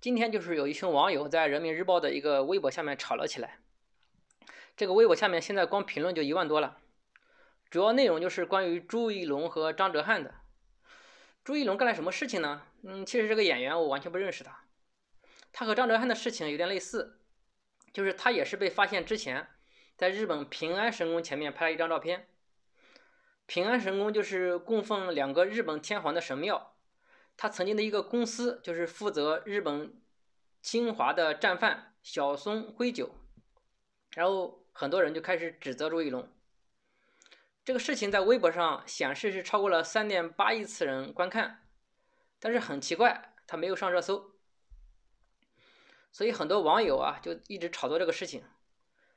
今天就是有一群网友在人民日报的一个微博下面吵了起来，这个微博下面现在光评论就一万多了，主要内容就是关于朱一龙和张哲瀚的。朱一龙干了什么事情呢？嗯，其实这个演员我完全不认识他，他和张哲瀚的事情有点类似，就是他也是被发现之前在日本平安神宫前面拍了一张照片，平安神宫就是供奉两个日本天皇的神庙。他曾经的一个公司就是负责日本侵华的战犯小松辉久，然后很多人就开始指责朱一龙。这个事情在微博上显示是超过了三点八亿次人观看，但是很奇怪，他没有上热搜。所以很多网友啊就一直炒作这个事情，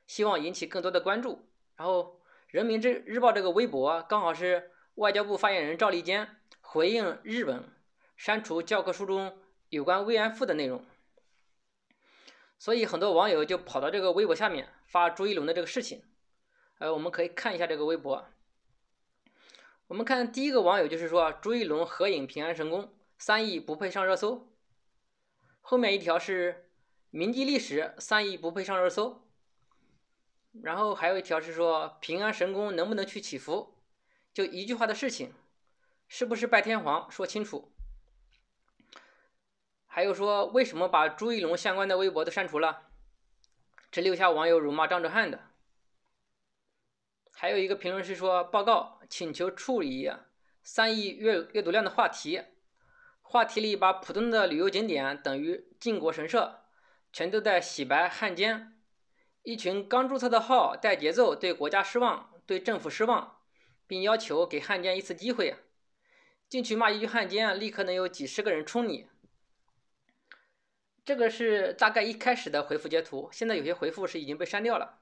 希望引起更多的关注。然后《人民日报》这个微博刚好是外交部发言人赵立坚回应日本。删除教科书中有关慰安妇的内容，所以很多网友就跑到这个微博下面发朱一龙的这个事情。呃，我们可以看一下这个微博。我们看第一个网友就是说朱一龙合影平安神功三亿不配上热搜。后面一条是铭记历史三亿不配上热搜。然后还有一条是说平安神功能不能去祈福，就一句话的事情，是不是拜天皇说清楚。还有说为什么把朱一龙相关的微博都删除了，只留下网友辱骂张哲瀚的。还有一个评论是说报告请求处理三亿阅阅读量的话题，话题里把普通的旅游景点等于靖国神社，全都在洗白汉奸。一群刚注册的号带节奏，对国家失望，对政府失望，并要求给汉奸一次机会。进去骂一句汉奸，立刻能有几十个人冲你。这个是大概一开始的回复截图，现在有些回复是已经被删掉了。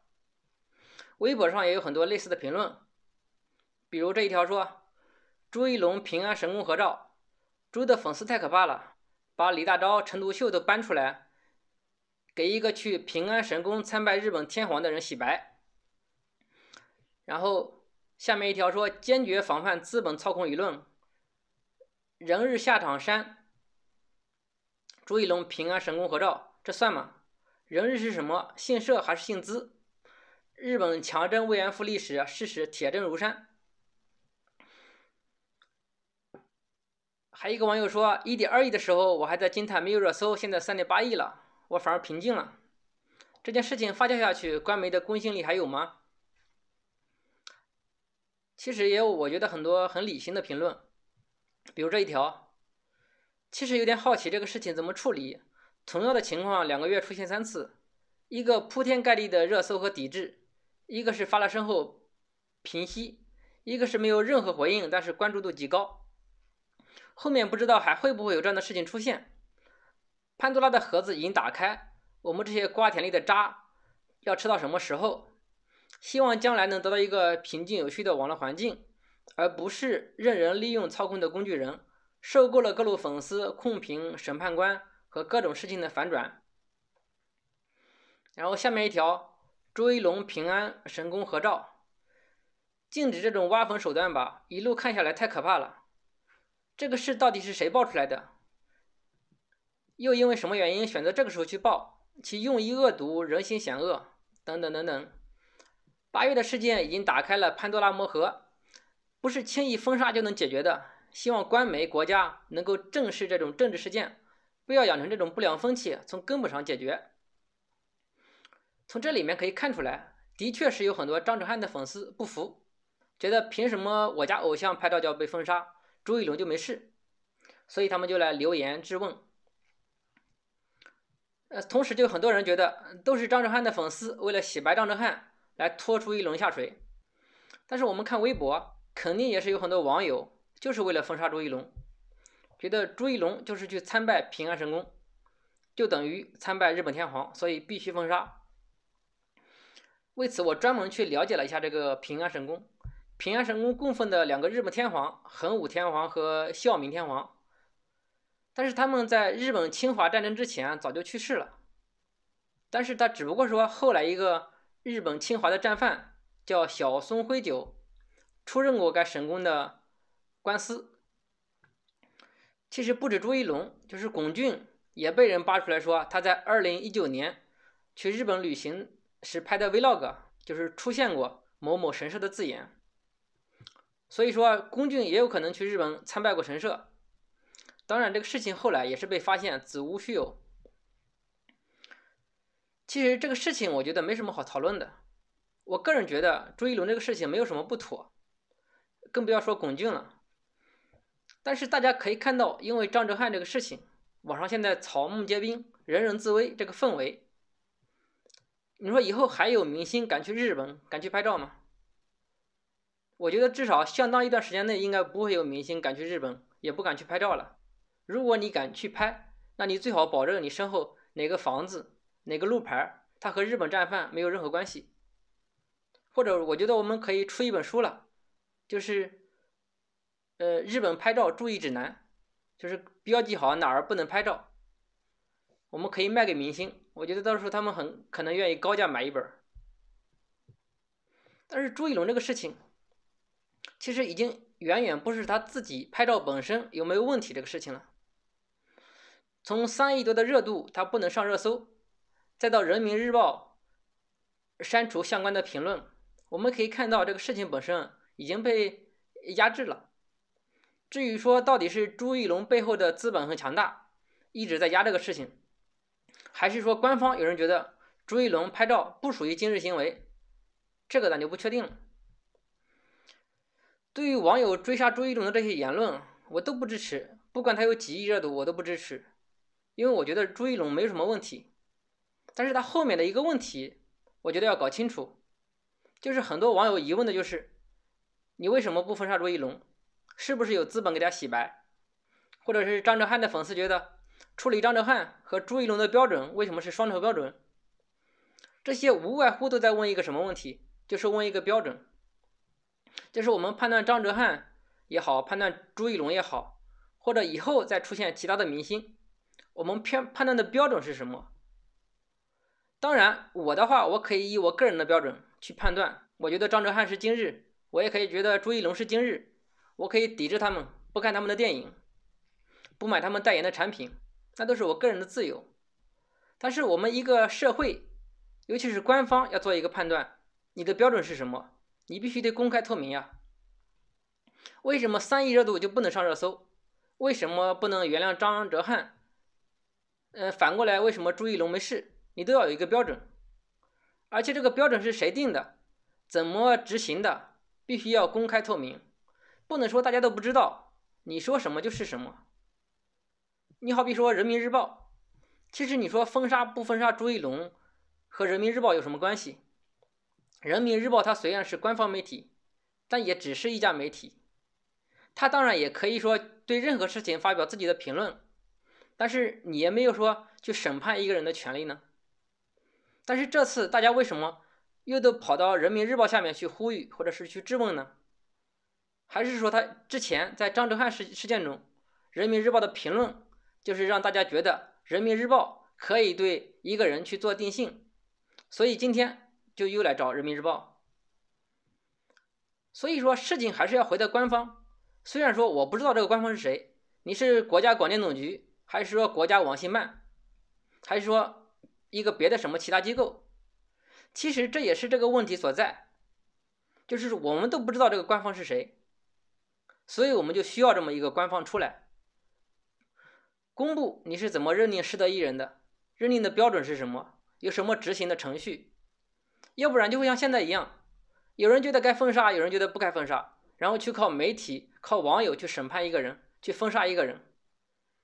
微博上也有很多类似的评论，比如这一条说：“朱一龙平安神功合照，朱的粉丝太可怕了，把李大钊、陈独秀都搬出来，给一个去平安神功参拜日本天皇的人洗白。”然后下面一条说：“坚决防范资本操控舆论，人日下场删。”朱一龙平安神功合照，这算吗？人日是什么？姓社还是姓资？日本强征慰安妇历史事实铁证如山。还有一个网友说，一点二亿的时候我还在惊叹没有热搜，现在三点八亿了，我反而平静了。这件事情发酵下去，官媒的公信力还有吗？其实也有，我觉得很多很理性的评论，比如这一条。其实有点好奇这个事情怎么处理。同样的情况，两个月出现三次，一个铺天盖地的热搜和抵制，一个是发了声后平息，一个是没有任何回应，但是关注度极高。后面不知道还会不会有这样的事情出现。潘多拉的盒子已经打开，我们这些瓜田里的渣要吃到什么时候？希望将来能得到一个平静有序的网络环境，而不是任人利用操控的工具人。受够了各路粉丝控评、审判官和各种事情的反转。然后下面一条，追龙平安神功合照，禁止这种挖坟手段吧！一路看下来太可怕了。这个事到底是谁爆出来的？又因为什么原因选择这个时候去爆？其用意恶毒，人心险恶，等等等等。八月的事件已经打开了潘多拉魔盒，不是轻易封杀就能解决的。希望官媒国家能够正视这种政治事件，不要养成这种不良风气，从根本上解决。从这里面可以看出来，的确是有很多张哲瀚的粉丝不服，觉得凭什么我家偶像拍照就要被封杀，朱一龙就没事，所以他们就来留言质问。呃，同时就很多人觉得都是张哲瀚的粉丝为了洗白张哲瀚来拖朱一龙下水，但是我们看微博，肯定也是有很多网友。就是为了封杀朱一龙，觉得朱一龙就是去参拜平安神宫，就等于参拜日本天皇，所以必须封杀。为此，我专门去了解了一下这个平安神宫。平安神宫供奉的两个日本天皇——恒武天皇和孝明天皇，但是他们在日本侵华战争之前早就去世了。但是他只不过说，后来一个日本侵华的战犯叫小松辉久，出任过该神宫的。官司，其实不止朱一龙，就是龚俊也被人扒出来说他在二零一九年去日本旅行时拍的 Vlog，就是出现过某某神社的字眼，所以说龚俊也有可能去日本参拜过神社。当然，这个事情后来也是被发现子虚乌有。其实这个事情我觉得没什么好讨论的，我个人觉得朱一龙这个事情没有什么不妥，更不要说龚俊了。但是大家可以看到，因为张哲瀚这个事情，网上现在草木皆兵、人人自危这个氛围。你说以后还有明星敢去日本、敢去拍照吗？我觉得至少相当一段时间内应该不会有明星敢去日本，也不敢去拍照了。如果你敢去拍，那你最好保证你身后哪个房子、哪个路牌，它和日本战犯没有任何关系。或者我觉得我们可以出一本书了，就是。呃，日本拍照注意指南，就是标记好哪儿不能拍照。我们可以卖给明星，我觉得到时候他们很可能愿意高价买一本。但是朱一龙这个事情，其实已经远远不是他自己拍照本身有没有问题这个事情了。从三亿多的热度他不能上热搜，再到人民日报删除相关的评论，我们可以看到这个事情本身已经被压制了。至于说到底是朱一龙背后的资本很强大，一直在压这个事情，还是说官方有人觉得朱一龙拍照不属于今日行为，这个咱就不确定了。对于网友追杀朱一龙的这些言论，我都不支持，不管他有几亿热度，我都不支持，因为我觉得朱一龙没有什么问题。但是他后面的一个问题，我觉得要搞清楚，就是很多网友疑问的就是，你为什么不封杀朱一龙？是不是有资本给他洗白，或者是张哲瀚的粉丝觉得处理张哲瀚和朱一龙的标准为什么是双重标准？这些无外乎都在问一个什么问题，就是问一个标准，就是我们判断张哲瀚也好，判断朱一龙也好，或者以后再出现其他的明星，我们判判断的标准是什么？当然，我的话我可以以我个人的标准去判断，我觉得张哲瀚是今日，我也可以觉得朱一龙是今日。我可以抵制他们，不看他们的电影，不买他们代言的产品，那都是我个人的自由。但是我们一个社会，尤其是官方，要做一个判断，你的标准是什么？你必须得公开透明呀。为什么三亿热度就不能上热搜？为什么不能原谅张哲瀚？呃，反过来，为什么朱一龙没事？你都要有一个标准，而且这个标准是谁定的？怎么执行的？必须要公开透明。不能说大家都不知道，你说什么就是什么。你好比说《人民日报》，其实你说封杀不封杀朱一龙，和《人民日报》有什么关系？《人民日报》它虽然是官方媒体，但也只是一家媒体，它当然也可以说对任何事情发表自己的评论，但是你也没有说去审判一个人的权利呢。但是这次大家为什么又都跑到《人民日报》下面去呼吁，或者是去质问呢？还是说他之前在张哲瀚事事件中，《人民日报》的评论就是让大家觉得《人民日报》可以对一个人去做定性，所以今天就又来找《人民日报》。所以说事情还是要回到官方。虽然说我不知道这个官方是谁，你是国家广电总局，还是说国家网信办，还是说一个别的什么其他机构？其实这也是这个问题所在，就是我们都不知道这个官方是谁。所以我们就需要这么一个官方出来，公布你是怎么认定失德艺人的，认定的标准是什么，有什么执行的程序，要不然就会像现在一样，有人觉得该封杀，有人觉得不该封杀，然后去靠媒体、靠网友去审判一个人，去封杀一个人，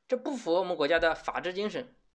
这不符合我们国家的法治精神。